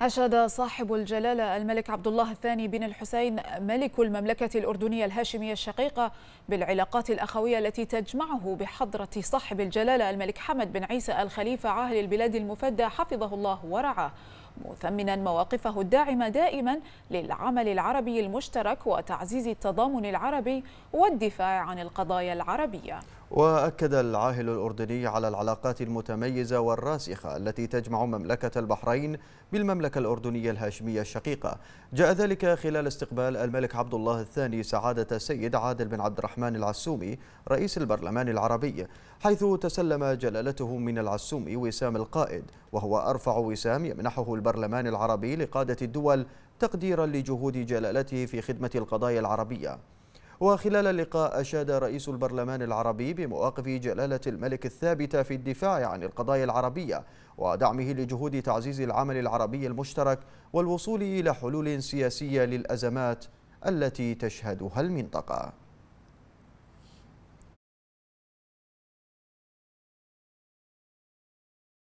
أشاد صاحب الجلالة الملك عبد الله الثاني بن الحسين ملك المملكة الأردنية الهاشمية الشقيقة بالعلاقات الأخوية التي تجمعه بحضرة صاحب الجلالة الملك حمد بن عيسى الخليفة عاهل البلاد المفدى حفظه الله ورعاه مثمنا مواقفه الداعمة دائما للعمل العربي المشترك وتعزيز التضامن العربي والدفاع عن القضايا العربية وأكد العاهل الأردني على العلاقات المتميزة والراسخة التي تجمع مملكة البحرين بالمملكة الأردنية الهاشمية الشقيقة جاء ذلك خلال استقبال الملك عبد الله الثاني سعادة السيد عادل بن عبد الرحمن العسومي رئيس البرلمان العربي حيث تسلم جلالته من العسومي وسام القائد وهو أرفع وسام يمنحه البرلمان العربي لقادة الدول تقديرا لجهود جلالته في خدمة القضايا العربية وخلال اللقاء أشاد رئيس البرلمان العربي بمواقف جلالة الملك الثابتة في الدفاع عن القضايا العربية ودعمه لجهود تعزيز العمل العربي المشترك والوصول إلى حلول سياسية للأزمات التي تشهدها المنطقة